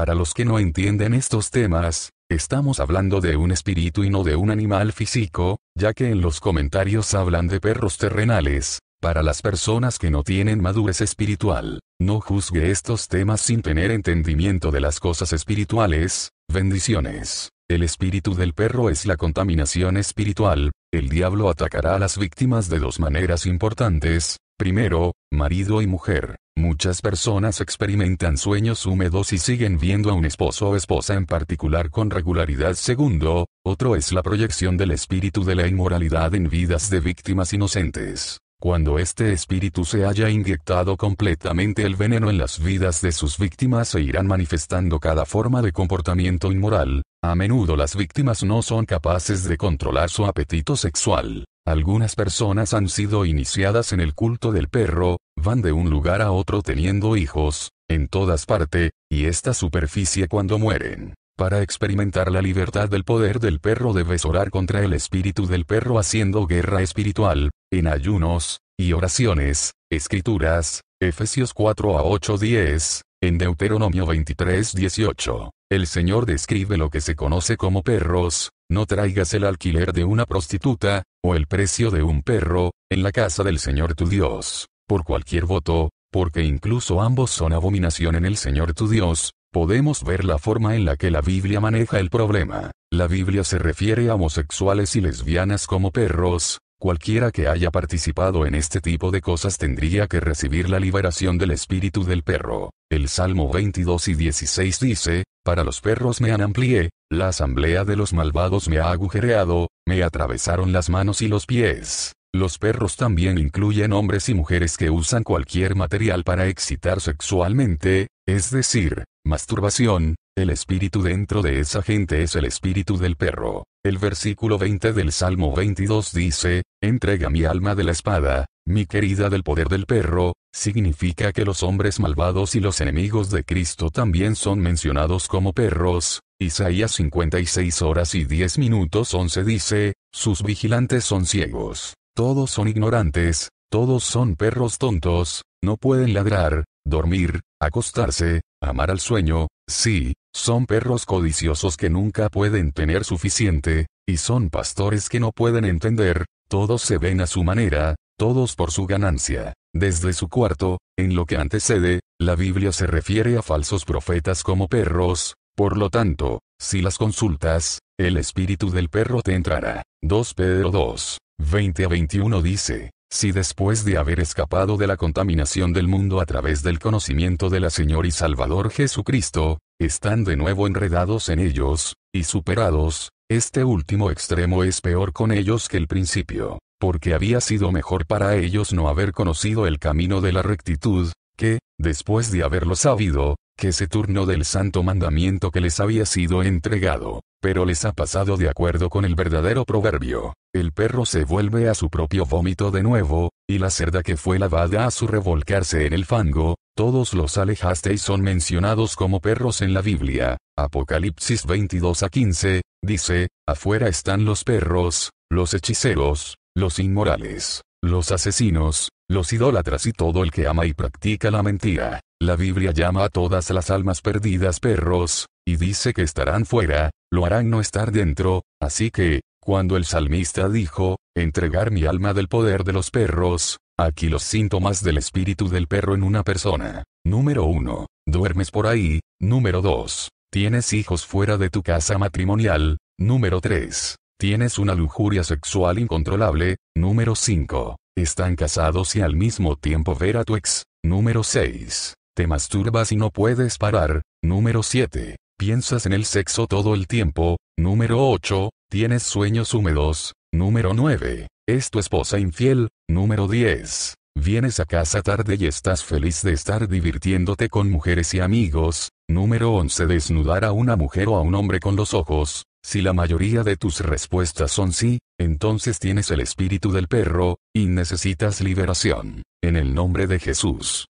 Para los que no entienden estos temas, estamos hablando de un espíritu y no de un animal físico, ya que en los comentarios hablan de perros terrenales. Para las personas que no tienen madurez espiritual, no juzgue estos temas sin tener entendimiento de las cosas espirituales, bendiciones. El espíritu del perro es la contaminación espiritual, el diablo atacará a las víctimas de dos maneras importantes, primero, marido y mujer, Muchas personas experimentan sueños húmedos y siguen viendo a un esposo o esposa en particular con regularidad. Segundo, otro es la proyección del espíritu de la inmoralidad en vidas de víctimas inocentes. Cuando este espíritu se haya inyectado completamente el veneno en las vidas de sus víctimas se irán manifestando cada forma de comportamiento inmoral, a menudo las víctimas no son capaces de controlar su apetito sexual. Algunas personas han sido iniciadas en el culto del perro, van de un lugar a otro teniendo hijos, en todas partes, y esta superficie cuando mueren. Para experimentar la libertad del poder del perro debes orar contra el espíritu del perro haciendo guerra espiritual, en ayunos, y oraciones, escrituras, Efesios 4 a 8 10, en Deuteronomio 23 18. El Señor describe lo que se conoce como perros, no traigas el alquiler de una prostituta, o el precio de un perro, en la casa del Señor tu Dios, por cualquier voto, porque incluso ambos son abominación en el Señor tu Dios, podemos ver la forma en la que la Biblia maneja el problema. La Biblia se refiere a homosexuales y lesbianas como perros, cualquiera que haya participado en este tipo de cosas tendría que recibir la liberación del espíritu del perro. El Salmo 22 y 16 dice, Para los perros me han amplié, la asamblea de los malvados me ha agujereado, me atravesaron las manos y los pies. Los perros también incluyen hombres y mujeres que usan cualquier material para excitar sexualmente, es decir, masturbación, el espíritu dentro de esa gente es el espíritu del perro. El versículo 20 del Salmo 22 dice, entrega mi alma de la espada, mi querida del poder del perro, significa que los hombres malvados y los enemigos de Cristo también son mencionados como perros, Isaías 56 horas y 10 minutos 11 dice, sus vigilantes son ciegos, todos son ignorantes, todos son perros tontos, no pueden ladrar, dormir, acostarse, amar al sueño, sí, son perros codiciosos que nunca pueden tener suficiente, y son pastores que no pueden entender, todos se ven a su manera, todos por su ganancia. Desde su cuarto, en lo que antecede, la Biblia se refiere a falsos profetas como perros, por lo tanto, si las consultas, el espíritu del perro te entrará. 2 Pedro 2, 20 a 21 dice, si después de haber escapado de la contaminación del mundo a través del conocimiento de la Señor y Salvador Jesucristo, están de nuevo enredados en ellos, y superados, este último extremo es peor con ellos que el principio, porque había sido mejor para ellos no haber conocido el camino de la rectitud, que, después de haberlo sabido, que se turnó del santo mandamiento que les había sido entregado, pero les ha pasado de acuerdo con el verdadero proverbio. El perro se vuelve a su propio vómito de nuevo, y la cerda que fue lavada a su revolcarse en el fango, todos los alejasteis son mencionados como perros en la Biblia. Apocalipsis 22 a 15, dice, afuera están los perros, los hechiceros, los inmorales, los asesinos, los idólatras y todo el que ama y practica la mentira. La Biblia llama a todas las almas perdidas perros, y dice que estarán fuera, lo harán no estar dentro, así que, cuando el salmista dijo, entregar mi alma del poder de los perros, aquí los síntomas del espíritu del perro en una persona. Número 1. Duermes por ahí. Número 2. Tienes hijos fuera de tu casa matrimonial. Número 3. Tienes una lujuria sexual incontrolable. Número 5. Están casados y al mismo tiempo ver a tu ex. Número 6. Te masturbas y no puedes parar. Número 7. Piensas en el sexo todo el tiempo. Número 8. Tienes sueños húmedos. Número 9. Es tu esposa infiel. Número 10. Vienes a casa tarde y estás feliz de estar divirtiéndote con mujeres y amigos. Número 11. Desnudar a una mujer o a un hombre con los ojos. Si la mayoría de tus respuestas son sí, entonces tienes el espíritu del perro, y necesitas liberación. En el nombre de Jesús.